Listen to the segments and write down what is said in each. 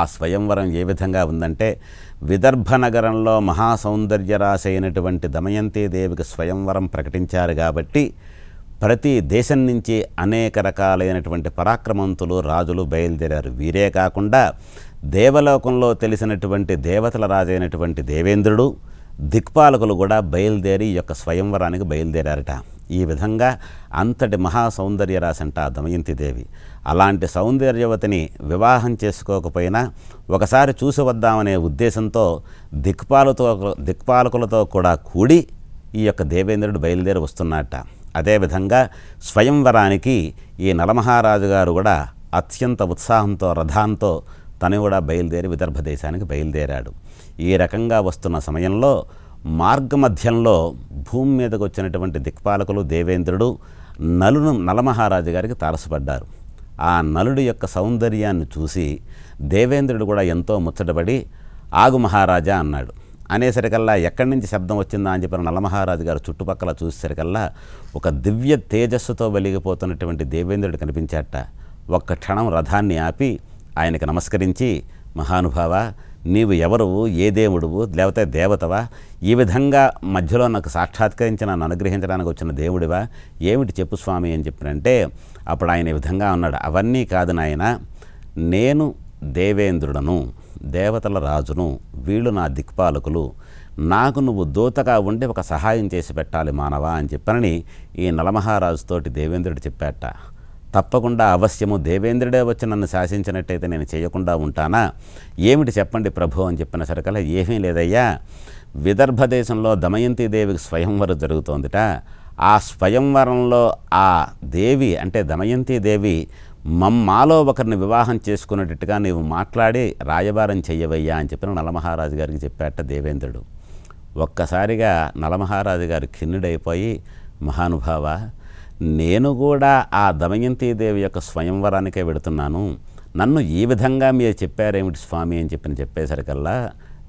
ఆ స్వయంవరం ఏ విధంగా ఉందంటే విదర్భ నగరంలో మహాసౌందర్యరాశి అయినటువంటి దేవికి స్వయంవరం ప్రకటించారు కాబట్టి ప్రతి దేశం నుంచి అనేక రకాలైనటువంటి పరాక్రమంతులు రాజులు బయలుదేరారు వీరే కాకుండా దేవలోకంలో తెలిసినటువంటి దేవతల రాజైనటువంటి దేవేంద్రుడు దిక్పాలకులు కూడా బయలుదేరి యొక్క స్వయంవరానికి బయలుదేరారట ఈ విధంగా అంతటి మహా సౌందర్య రాశంట దమయంతిదేవి అలాంటి సౌందర్యవతిని వివాహం చేసుకోకపోయినా ఒకసారి చూసి వద్దామనే ఉద్దేశంతో దిక్పాలతో దిక్పాలకులతో కూడా కూడి ఈ యొక్క దేవేంద్రుడు బయలుదేరి వస్తున్నట్ట అదేవిధంగా స్వయంవరానికి ఈ నలమహారాజు గారు కూడా అత్యంత ఉత్సాహంతో రథాంతో తను కూడా బయలుదేరి విదర్భ దేశానికి బయలుదేరాడు ఈ రకంగా వస్తున్న సమయంలో మార్గమధ్యంలో భూమి మీదకు వచ్చినటువంటి దిక్పాలకులు దేవేంద్రుడు నలును నలమహారాజు గారికి తారసపడ్డారు ఆ నలుడి యొక్క సౌందర్యాన్ని చూసి దేవేంద్రుడు కూడా ఎంతో ముచ్చటపడి ఆగు మహారాజా అన్నాడు అనేసరికల్లా ఎక్కడి నుంచి శబ్దం వచ్చిందా అని చెప్పిన నలమహారాజు గారు చుట్టుపక్కల చూసేసరికల్లా ఒక దివ్య తేజస్సుతో వెలిగిపోతున్నటువంటి దేవేంద్రుడు కనిపించాట ఒక్క క్షణం రథాన్ని ఆపి ఆయనకు నమస్కరించి మహానుభావ నీవు ఎవరువు ఏ దేవుడువు లేకపోతే దేవతవా ఈ విధంగా మధ్యలో నాకు సాక్షాత్కరించి నన్ను అనుగ్రహించడానికి వచ్చిన దేవుడివా ఏమిటి చెప్పు స్వామి అని చెప్పినంటే అప్పుడు ఆయన ఈ విధంగా ఉన్నాడు అవన్నీ కాదు నాయన నేను దేవేంద్రుడను దేవతల రాజును వీళ్ళు నా దిక్పాలకులు నాకు నువ్వు దూతగా ఉండి ఒక సహాయం చేసి పెట్టాలి మానవా అని చెప్పనని ఈ నలమహారాజుతోటి దేవేంద్రుడు చెప్పాట తప్పకుండా అవశ్యము దేవేంద్రుడే వచ్చి నన్ను శాసించినట్టయితే నేను చేయకుండా ఉంటానా ఏమిటి చెప్పండి ప్రభు అని చెప్పిన సరికల ఏమీ లేదయ్యా విదర్భ దేశంలో దమయంతి దేవికి స్వయంవరం జరుగుతోందిట ఆ స్వయంవరంలో ఆ దేవి అంటే దమయంతి దేవి మమ్మాలో ఒకరిని వివాహం చేసుకునేటట్టుగా నీవు మాట్లాడి రాయబారం చెయ్యవయ్యా అని చెప్పిన నలమహారాజు గారికి చెప్పాట దేవేంద్రుడు ఒక్కసారిగా నలమహారాజు గారు ఖిన్నుడైపోయి మహానుభావ నేను కూడా ఆ దమయంతిదేవి యొక్క స్వయంవరానికే వెడుతున్నాను నన్ను ఈ విధంగా మీరు చెప్పారేమిటి స్వామి అని చెప్పిన చెప్పేసరికల్లా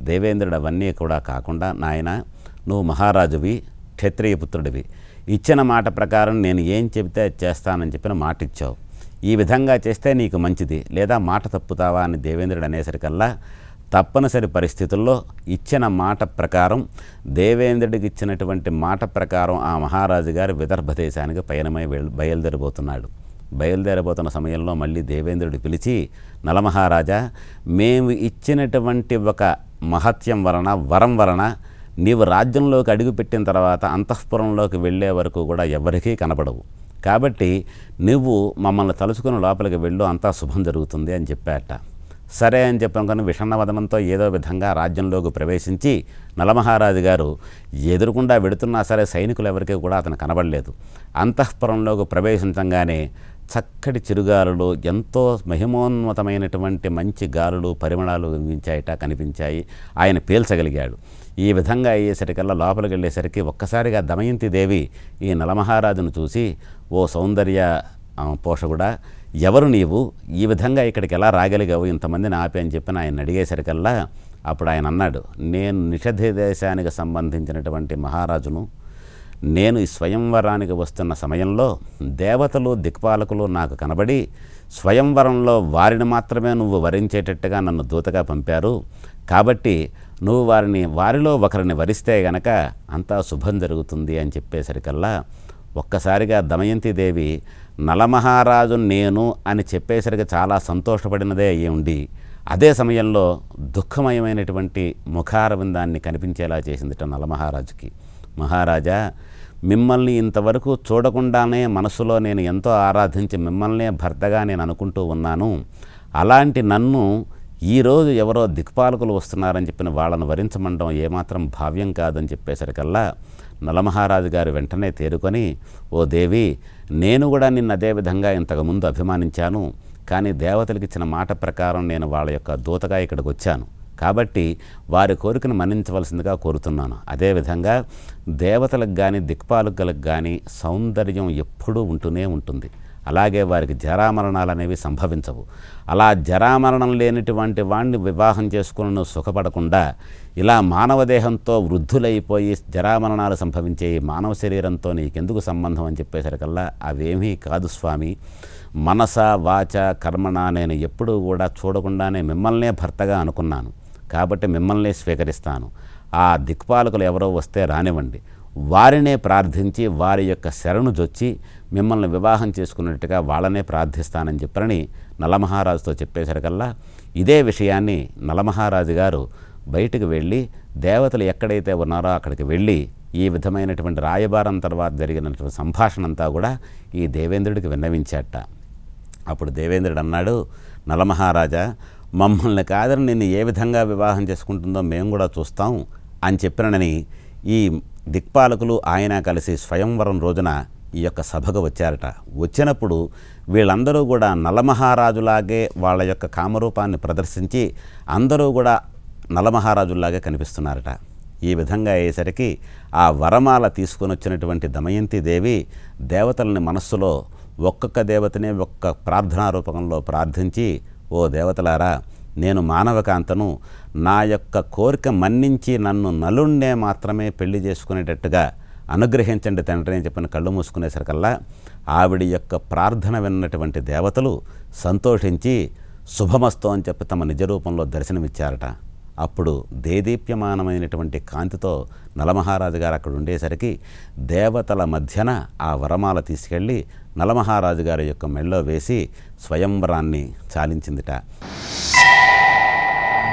దేవేంద్రుడు అవన్నీ కూడా కాకుండా నాయన నువ్వు మహారాజువి క్షత్రియ పుత్రుడివి ఇచ్చిన మాట ప్రకారం నేను ఏం చెబితే చేస్తానని చెప్పిన మాట ఇచ్చావు ఈ విధంగా చేస్తే నీకు మంచిది లేదా మాట తప్పుతావా అని దేవేంద్రుడు అనేసరికల్లా తప్పనిసరి పరిస్థితుల్లో ఇచ్చిన మాట ప్రకారం దేవేంద్రుడికి ఇచ్చినటువంటి మాట ప్రకారం ఆ మహారాజు గారు విదర్భ దేశానికి పయనమై బయలుదేరబోతున్నాడు బయలుదేరబోతున్న సమయంలో మళ్ళీ దేవేంద్రుడు పిలిచి నలమహారాజా మేము ఇచ్చినటువంటి ఒక మహత్యం వలన వరం వలన నీవు రాజ్యంలోకి అడుగుపెట్టిన తర్వాత అంతఃపురంలోకి వెళ్ళే వరకు కూడా ఎవరికీ కనపడవు కాబట్టి నువ్వు మమ్మల్ని తలుచుకుని లోపలికి వెళ్ళు అంతా శుభం జరుగుతుంది అని చెప్పాట సరే అని చెప్పాను విషన్నవదనంతో విషణవదనంతో ఏదో విధంగా రాజ్యంలోకి ప్రవేశించి నలమహారాజు గారు ఎదురుకుండా వెడుతున్నా సరే సైనికులు ఎవరికీ కూడా అతను కనబడలేదు అంతఃపురంలోకి ప్రవేశించంగానే చక్కటి చిరుగాలులు ఎంతో మహిమోన్నతమైనటువంటి మంచి గాలులు పరిమళాలు కనిపించాయట కనిపించాయి ఆయన పేల్చగలిగాడు ఈ విధంగా అయ్యేసరికల్లా లోపలికి వెళ్ళేసరికి ఒక్కసారిగా దమయంతి దేవి ఈ నలమహారాజును చూసి ఓ సౌందర్య పోషకుడా ఎవరు నీవు ఈ విధంగా ఇక్కడికి ఎలా రాగలిగావు ఇంతమందిని ఆపే అని చెప్పిన ఆయన అడిగేసరికల్లా అప్పుడు ఆయన అన్నాడు నేను నిషధ దేశానికి సంబంధించినటువంటి మహారాజును నేను ఈ స్వయంవరానికి వస్తున్న సమయంలో దేవతలు దిక్పాలకులు నాకు కనబడి స్వయంవరంలో వారిని మాత్రమే నువ్వు వరించేటట్టుగా నన్ను దూతగా పంపారు కాబట్టి నువ్వు వారిని వారిలో ఒకరిని వరిస్తే గనక అంతా శుభం జరుగుతుంది అని చెప్పేసరికల్లా ఒక్కసారిగా దమయంతి దేవి నలమహారాజు నేను అని చెప్పేసరికి చాలా సంతోషపడినదే అయ్యి ఉండి అదే సమయంలో దుఃఖమయమైనటువంటి ముఖారవిందాన్ని కనిపించేలా చేసిందిట నలమహారాజుకి మహారాజా మిమ్మల్ని ఇంతవరకు చూడకుండానే మనసులో నేను ఎంతో ఆరాధించి మిమ్మల్నే భర్తగా నేను అనుకుంటూ ఉన్నాను అలాంటి నన్ను ఈరోజు ఎవరో దిక్పాలకులు వస్తున్నారని చెప్పిన వాళ్ళను వరించమండడం ఏమాత్రం భావ్యం కాదని చెప్పేసరికల్లా నలమహారాజు గారు వెంటనే తేరుకొని ఓ దేవి నేను కూడా నిన్న అదేవిధంగా ఇంతకుముందు అభిమానించాను కానీ దేవతలకు ఇచ్చిన మాట ప్రకారం నేను వాళ్ళ యొక్క దూతగా ఇక్కడికి వచ్చాను కాబట్టి వారి కోరికను మన్నించవలసిందిగా కోరుతున్నాను అదేవిధంగా దేవతలకు కానీ దిక్పాలకులకు కానీ సౌందర్యం ఎప్పుడూ ఉంటూనే ఉంటుంది అలాగే వారికి జరామరణాలు అనేవి సంభవించవు అలా జరామరణం లేనిటువంటి వాణ్ణి వివాహం చేసుకుని సుఖపడకుండా ఇలా మానవ దేహంతో వృద్ధులైపోయి జరామరణాలు సంభవించే మానవ శరీరంతో నీకెందుకు సంబంధం అని చెప్పేసరికల్లా అవేమీ కాదు స్వామి మనస వాచ కర్మణ నేను ఎప్పుడూ కూడా చూడకుండానే మిమ్మల్నే భర్తగా అనుకున్నాను కాబట్టి మిమ్మల్నే స్వీకరిస్తాను ఆ దిక్పాలకులు ఎవరో వస్తే రానివ్వండి వారినే ప్రార్థించి వారి యొక్క శరణు జొచ్చి మిమ్మల్ని వివాహం చేసుకున్నట్టుగా వాళ్ళనే ప్రార్థిస్తానని చెప్పని నలమహారాజుతో చెప్పేసరికల్లా ఇదే విషయాన్ని నలమహారాజు గారు బయటకు వెళ్ళి దేవతలు ఎక్కడైతే ఉన్నారో అక్కడికి వెళ్ళి ఈ విధమైనటువంటి రాయబారం తర్వాత జరిగినటువంటి సంభాషణ అంతా కూడా ఈ దేవేంద్రుడికి విన్నవించాట అప్పుడు దేవేంద్రుడు అన్నాడు నలమహారాజా మమ్మల్ని కాదని నిన్ను ఏ విధంగా వివాహం చేసుకుంటుందో మేము కూడా చూస్తాం అని చెప్పినని ఈ దిక్పాలకులు ఆయన కలిసి స్వయంవరం రోజున ఈ యొక్క సభకు వచ్చారట వచ్చినప్పుడు వీళ్ళందరూ కూడా నలమహారాజులాగే వాళ్ళ యొక్క కామరూపాన్ని ప్రదర్శించి అందరూ కూడా నలమహారాజుల్లాగే కనిపిస్తున్నారట ఈ విధంగా అయ్యేసరికి ఆ వరమాల తీసుకుని వచ్చినటువంటి దమయంతి దేవి దేవతలని మనస్సులో ఒక్కొక్క దేవతనే ఒక్క ప్రార్థనా రూపంలో ప్రార్థించి ఓ దేవతలారా నేను మానవకాంతను నా యొక్క కోరిక మన్నించి నన్ను నలుండే మాత్రమే పెళ్లి చేసుకునేటట్టుగా అనుగ్రహించండి తండ్రి అని చెప్పిన కళ్ళు మూసుకునేసరికల్లా ఆవిడ యొక్క ప్రార్థన విన్నటువంటి దేవతలు సంతోషించి శుభమస్తో అని చెప్పి తమ నిజరూపంలో దర్శనమిచ్చారట అప్పుడు దేదీప్యమానమైనటువంటి కాంతితో నలమహారాజు గారు అక్కడ ఉండేసరికి దేవతల మధ్యన ఆ వరమాల తీసుకెళ్ళి నలమహారాజు గారి యొక్క మెళ్ళో వేసి స్వయంవరాన్ని చాలించిందిట